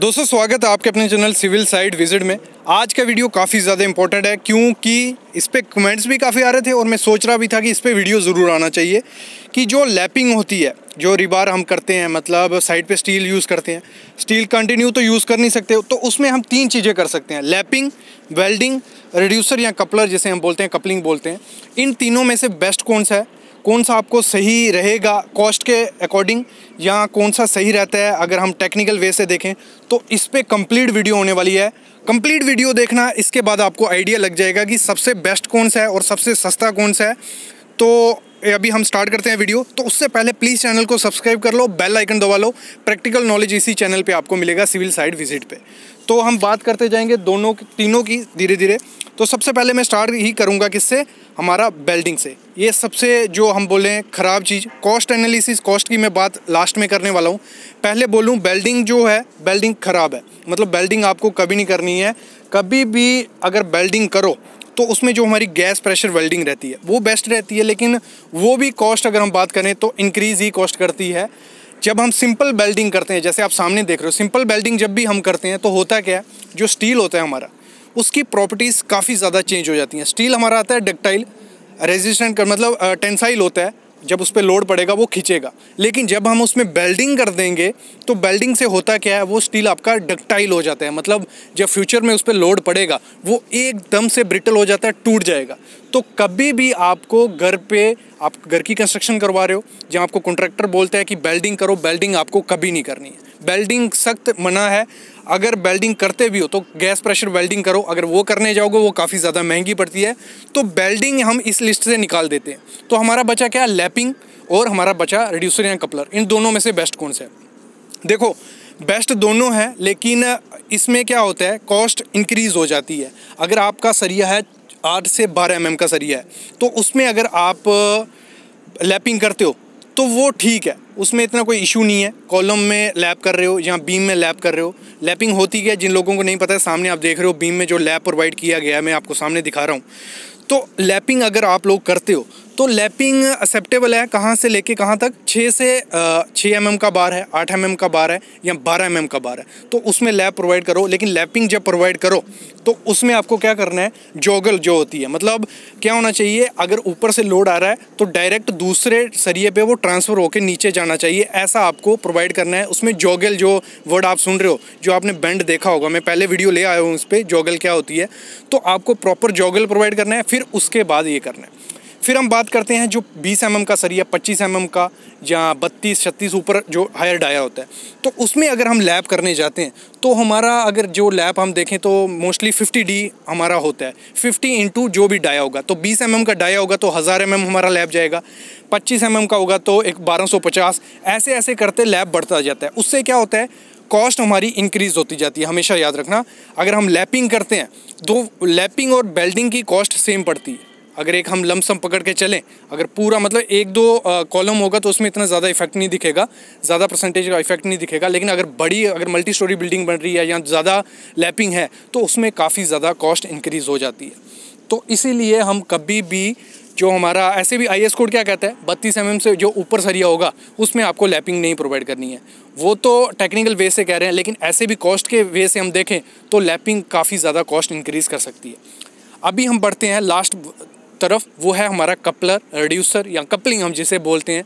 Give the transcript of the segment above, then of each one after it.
दोस्तों स्वागत है आपके अपने चैनल सिविल साइड विजिट में आज का वीडियो काफ़ी ज़्यादा इंपॉर्टेंट है क्योंकि इस पर कमेंट्स भी काफ़ी आ रहे थे और मैं सोच रहा भी था कि इस पर वीडियो ज़रूर आना चाहिए कि जो लैपिंग होती है जो रिबार हम करते हैं मतलब साइड पे स्टील यूज़ करते हैं स्टील कंटिन्यू तो यूज़ कर नहीं सकते तो उसमें हम तीन चीज़ें कर सकते हैं लैपिंग वेल्डिंग रिड्यूसर या कपलर जिसे हम बोलते हैं कपलिंग बोलते हैं इन तीनों में से बेस्ट कौन सा है कौन सा आपको सही रहेगा कॉस्ट के अकॉर्डिंग या कौन सा सही रहता है अगर हम टेक्निकल वे से देखें तो इस पर कम्प्लीट वीडियो होने वाली है कम्प्लीट वीडियो देखना इसके बाद आपको आइडिया लग जाएगा कि सबसे बेस्ट कौन सा है और सबसे सस्ता कौन सा है तो अभी हम स्टार्ट करते हैं वीडियो तो उससे पहले प्लीज़ चैनल को सब्सक्राइब कर लो बेल आइकन दबा लो प्रैक्टिकल नॉलेज इसी चैनल पे आपको मिलेगा सिविल साइड विजिट पे तो हम बात करते जाएंगे दोनों तीनों की धीरे धीरे तो सबसे पहले मैं स्टार्ट ही करूँगा किससे हमारा बेल्डिंग से ये सबसे जो हम बोलें ख़राब चीज़ कॉस्ट एनालिसिस कॉस्ट की मैं बात लास्ट में करने वाला हूँ पहले बोलूँ बेल्डिंग जो है बेल्डिंग ख़राब है मतलब बेल्डिंग आपको कभी नहीं करनी है कभी भी अगर बेल्डिंग करो तो उसमें जो हमारी गैस प्रेशर वेल्डिंग रहती है वो बेस्ट रहती है लेकिन वो भी कॉस्ट अगर हम बात करें तो इंक्रीज़ ही कॉस्ट करती है जब हम सिंपल बेल्डिंग करते हैं जैसे आप सामने देख रहे हो सिंपल बेल्डिंग जब भी हम करते हैं तो होता क्या है जो स्टील होता है हमारा उसकी प्रॉपर्टीज़ काफ़ी ज़्यादा चेंज हो जाती हैं स्टील हमारा आता है डक्टाइल रेजिस्टेंट कर मतलब टेंसाइल होता है जब उस पर लोड पड़ेगा वो खींचेगा लेकिन जब हम उसमें बेल्डिंग कर देंगे तो बेल्डिंग से होता क्या है वो स्टील आपका डक्टाइल हो जाता है मतलब जब फ्यूचर में उस पर लोड पड़ेगा वो एकदम से ब्रिटल हो जाता है टूट जाएगा तो कभी भी आपको घर पे आप घर की कंस्ट्रक्शन करवा रहे हो जहाँ आपको कॉन्ट्रैक्टर बोलता है कि बेल्डिंग करो बेल्डिंग आपको कभी नहीं करनी है बेल्डिंग सख्त मना है अगर वेल्डिंग करते भी हो तो गैस प्रेशर वेल्डिंग करो अगर वो करने जाओगे वो काफ़ी ज़्यादा महंगी पड़ती है तो वेल्डिंग हम इस लिस्ट से निकाल देते हैं तो हमारा बचा क्या लैपिंग और हमारा बचा रिड्यूसर या कपलर इन दोनों में से बेस्ट कौन सा है देखो बेस्ट दोनों है लेकिन इसमें क्या होता है कॉस्ट इंक्रीज़ हो जाती है अगर आपका सरिया है आठ से बारह एम mm का सरिया है तो उसमें अगर आप लैपिंग करते हो तो वो ठीक है उसमें इतना कोई इशू नहीं है कॉलम में लैप कर रहे हो या बीम में लैप कर रहे हो लैपिंग होती क्या जिन लोगों को नहीं पता है सामने आप देख रहे हो बीम में जो लैप प्रोवाइड किया गया है मैं आपको सामने दिखा रहा हूँ तो लैपिंग अगर आप लोग करते हो तो लैपिंग एक्सेप्टेबल है कहाँ से लेके कहाँ तक छः से छः एम mm का बार है आठ एम mm का बार है या बारह एम mm का बार है तो उसमें लैप प्रोवाइड करो लेकिन लैपिंग जब प्रोवाइड करो तो उसमें आपको क्या करना है जोगल जो होती है मतलब क्या होना चाहिए अगर ऊपर से लोड आ रहा है तो डायरेक्ट दूसरे सरिए पे वो ट्रांसफ़र होकर नीचे जाना चाहिए ऐसा आपको प्रोवाइड करना है उसमें जोगल जो वर्ड आप सुन रहे हो जो आपने बैंड देखा होगा मैं पहले वीडियो ले आया हूँ उस पर जोगल क्या होती है तो आपको प्रॉपर जोगल प्रोवाइड करना है फिर उसके बाद ये करना है फिर हम बात करते हैं जो 20 एम mm का सरिया 25 एम mm का या 32 छत्तीस ऊपर जो हायर डाया होता है तो उसमें अगर हम लैब करने जाते हैं तो हमारा अगर जो लैब हम देखें तो मोस्टली 50 डी हमारा होता है 50 इंटू जो भी डाया होगा तो 20 एम mm का डाया होगा तो हज़ार एम mm हमारा लैब जाएगा 25 एम mm का होगा तो एक बारह ऐसे ऐसे करते लैब बढ़ता जाता है उससे क्या होता है कॉस्ट हमारी इंक्रीज़ होती जाती है हमेशा याद रखना अगर हम लैपिंग करते हैं तो लैपिंग और बेल्डिंग की कॉस्ट सेम पड़ती है अगर एक हम लमसम पकड़ के चलें अगर पूरा मतलब एक दो कॉलम होगा तो उसमें इतना ज़्यादा इफेक्ट नहीं दिखेगा ज़्यादा परसेंटेज का इफेक्ट नहीं दिखेगा लेकिन अगर बड़ी अगर मल्टी स्टोरी बिल्डिंग बन रही है या ज़्यादा लैपिंग है तो उसमें काफ़ी ज़्यादा कॉस्ट इंक्रीज़ हो जाती है तो इसीलिए हम कभी भी जो हमारा ऐसे भी आई एस कोड क्या कहता है बत्तीस एम से जो ऊपर सरिया होगा उसमें आपको लैपिंग नहीं प्रोवाइड करनी है वो तो टेक्निकल वे से कह रहे हैं लेकिन ऐसे भी कॉस्ट के वे से हम देखें तो लैपिंग काफ़ी ज़्यादा कॉस्ट इंक्रीज़ कर सकती है अभी हम बढ़ते हैं लास्ट तरफ वो है हमारा कपलर रिड्यूसर या कपलिंग हम जिसे बोलते हैं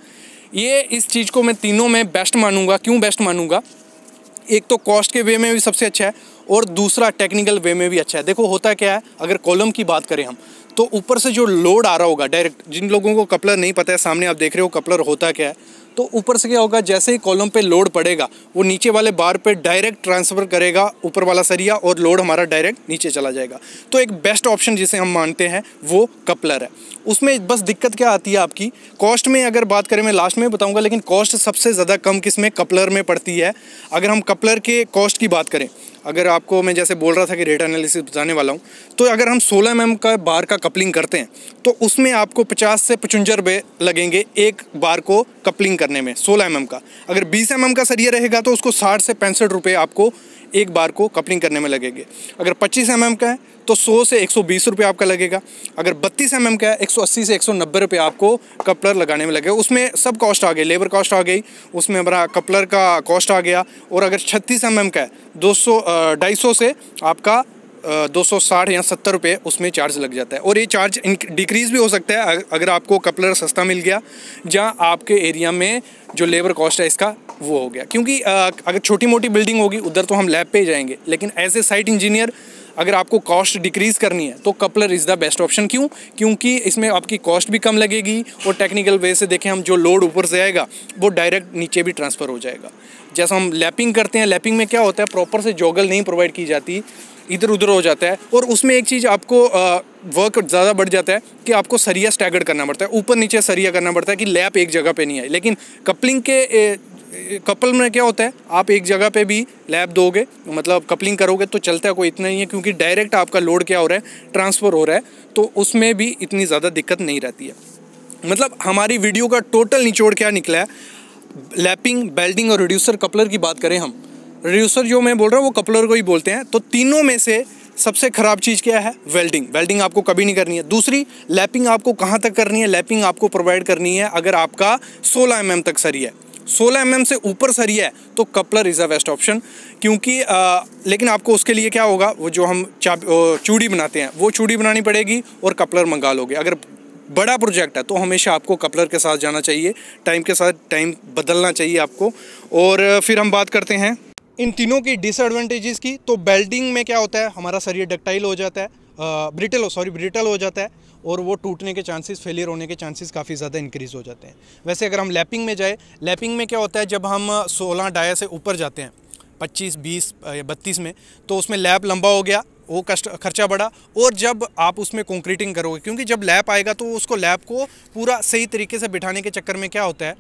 ये इस चीज़ को मैं तीनों में बेस्ट मानूंगा क्यों बेस्ट मानूंगा एक तो कॉस्ट के वे में भी सबसे अच्छा है और दूसरा टेक्निकल वे में भी अच्छा है देखो होता क्या है अगर कॉलम की बात करें हम तो ऊपर से जो लोड आ रहा होगा डायरेक्ट जिन लोगों को कपलर नहीं पता है सामने आप देख रहे हो कपलर होता क्या है तो ऊपर से क्या होगा जैसे ही कॉलम पे लोड पड़ेगा वो नीचे वाले बार पे डायरेक्ट ट्रांसफ़र करेगा ऊपर वाला सरिया और लोड हमारा डायरेक्ट नीचे चला जाएगा तो एक बेस्ट ऑप्शन जिसे हम मानते हैं वो कपलर है उसमें बस दिक्कत क्या आती है आपकी कॉस्ट में अगर बात करें मैं लास्ट में बताऊँगा लेकिन कॉस्ट सबसे ज़्यादा कम किस में कपलर में पड़ती है अगर हम कपलर के कॉस्ट की बात करें अगर आपको मैं जैसे बोल रहा था कि रेट एनालिसिस बताने वाला हूँ तो अगर हम 16 एम का बार का कपलिंग करते हैं तो उसमें आपको 50 से पचुंजा रुपये लगेंगे एक बार को कपलिंग करने में 16 एम का अगर 20 एम का सरिया रहेगा तो उसको 60 से पैंसठ रुपये आपको एक बार को कपलिंग करने में लगेंगे अगर पच्चीस एम का है तो 100 से 120 रुपए आपका लगेगा अगर 32 एम का है 180 से 190 रुपए आपको कपलर लगाने में लगेगा उसमें सब कॉस्ट आ गई लेबर कॉस्ट आ गई उसमें हमारा कपलर का कॉस्ट आ गया और अगर 36 एम का है दो सौ से आपका दो सौ साठ या सत्तर रुपये उसमें चार्ज लग जाता है और ये चार्ज डिक्रीज़ भी हो सकता है अगर आपको कपलर सस्ता मिल गया या आपके एरिया में जो लेबर कॉस्ट है इसका वो हो गया क्योंकि अगर छोटी मोटी बिल्डिंग होगी उधर तो हम लैब पे जाएंगे लेकिन एज ए साइट इंजीनियर अगर आपको कॉस्ट डिक्रीज़ करनी है तो coupler is the best option क्यों क्योंकि इसमें आपकी कॉस्ट भी कम लगेगी और टेक्निकल वे से देखें हम जो लोड ऊपर से आएगा वो डायरेक्ट नीचे भी ट्रांसफ़र हो जाएगा जैसा हम लैपिंग करते हैं लैपिंग में क्या होता है प्रॉपर से जोगल नहीं प्रोवाइड की जाती इधर उधर हो जाता है और उसमें एक चीज़ आपको वर्क ज़्यादा बढ़ जाता है कि आपको सरिया स्टैगर्ड करना पड़ता है ऊपर नीचे सरिया करना पड़ता है कि लैप एक जगह पे नहीं आई लेकिन कपलिंग के ए, कपल में क्या होता है आप एक जगह पे भी लैब दोगे मतलब कपलिंग करोगे तो चलता है कोई इतना नहीं है क्योंकि डायरेक्ट आपका लोड क्या हो रहा है ट्रांसफ़र हो रहा है तो उसमें भी इतनी ज़्यादा दिक्कत नहीं रहती है मतलब हमारी वीडियो का टोटल निचोड़ क्या निकला है लैपिंग बेल्डिंग और रिड्यूसर कपलर की बात करें हम रिड्यूसर जो मैं बोल रहा हूँ वो कपलर को ही बोलते हैं तो तीनों में से सबसे ख़राब चीज़ क्या है वेल्डिंग वेल्डिंग आपको कभी नहीं करनी है दूसरी लैपिंग आपको कहाँ तक करनी है लैपिंग आपको प्रोवाइड करनी है अगर आपका 16 एम mm तक सरी है 16 एम mm से ऊपर सरी है तो coupler is a best option क्योंकि आ, लेकिन आपको उसके लिए क्या होगा वो जो हम चा चूड़ी बनाते हैं वो चूड़ी बनानी पड़ेगी और कपलर मंगा लोगे अगर बड़ा प्रोजेक्ट है तो हमेशा आपको कपलर के साथ जाना चाहिए टाइम के साथ टाइम बदलना चाहिए आपको और फिर हम बात करते हैं इन तीनों की डिसएडवांटेजेस की तो बेल्डिंग में क्या होता है हमारा शरीर डक्टाइल हो जाता है ब्रिटल सॉरी ब्रिटल हो जाता है और वो टूटने के चांसेस फेलियर होने के चांसेस काफ़ी ज़्यादा इंक्रीज़ हो जाते हैं वैसे अगर हम लैपिंग में जाए लैपिंग में क्या होता है जब हम 16 डाया से ऊपर जाते हैं 25, 20 या 32 में तो उसमें लैप लंबा हो गया वो कष्ट खर्चा बढ़ा और जब आप उसमें कॉन्क्रीटिंग करोगे क्योंकि जब लैप आएगा तो उसको लैप को पूरा सही तरीके से बिठाने के चक्कर में क्या होता है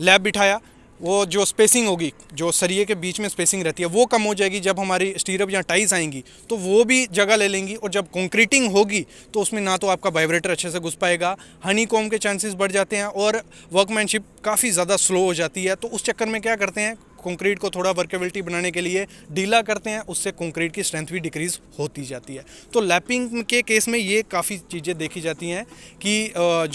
लैब बिठाया वो जो स्पेसिंग होगी जो सरिये के बीच में स्पेसिंग रहती है वो कम हो जाएगी जब हमारी स्टीरअप या टाइज आएंगी तो वो भी जगह ले लेंगी और जब कंक्रीटिंग होगी तो उसमें ना तो आपका वाइब्रेटर अच्छे से घुस पाएगा हनी कॉम के चांसेस बढ़ जाते हैं और वर्कमैनशिप काफ़ी ज़्यादा स्लो हो जाती है तो उस चक्कर में क्या करते हैं कंक्रीट को थोड़ा वर्केबिलिटी बनाने के लिए डीला करते हैं उससे कंक्रीट की स्ट्रेंथ भी डिक्रीज़ होती जाती है तो लैपिंग के केस में ये काफ़ी चीज़ें देखी जाती हैं कि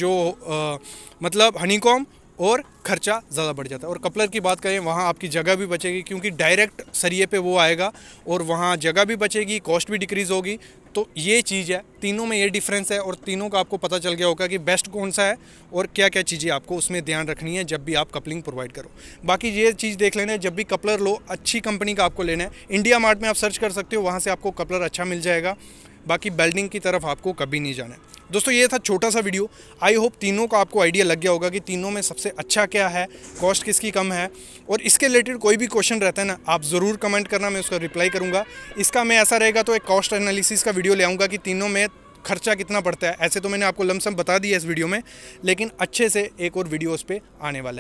जो मतलब हनीकॉम और खर्चा ज़्यादा बढ़ जाता है और कपलर की बात करें वहाँ आपकी जगह भी बचेगी क्योंकि डायरेक्ट सरिए पे वो आएगा और वहाँ जगह भी बचेगी कॉस्ट भी डिक्रीज़ होगी तो ये चीज़ है तीनों में ये डिफरेंस है और तीनों का आपको पता चल गया होगा कि बेस्ट कौन सा है और क्या क्या चीज़ें आपको उसमें ध्यान रखनी है जब भी आप कपलिंग प्रोवाइड करो बाकी ये चीज़ देख लेना है जब भी कपलर लो अच्छी कंपनी का आपको लेना है इंडिया मार्ट में आप सर्च कर सकते हो वहाँ से आपको कपलर अच्छा मिल जाएगा बाकी बेल्डिंग की तरफ आपको कभी नहीं जाना है दोस्तों ये था छोटा सा वीडियो आई होप तीनों का आपको आइडिया लग गया होगा कि तीनों में सबसे अच्छा क्या है कॉस्ट किसकी कम है और इसके रिलेटेड कोई भी क्वेश्चन रहता है ना आप ज़रूर कमेंट करना मैं उसका रिप्लाई करूँगा इसका मैं ऐसा रहेगा तो एक कॉस्ट एनालिसिस का वीडियो ले आऊँगा कि तीनों में खर्चा कितना पड़ता है ऐसे तो मैंने आपको लमसम बता दिया इस वीडियो में लेकिन अच्छे से एक और वीडियो उस पर आने वाला है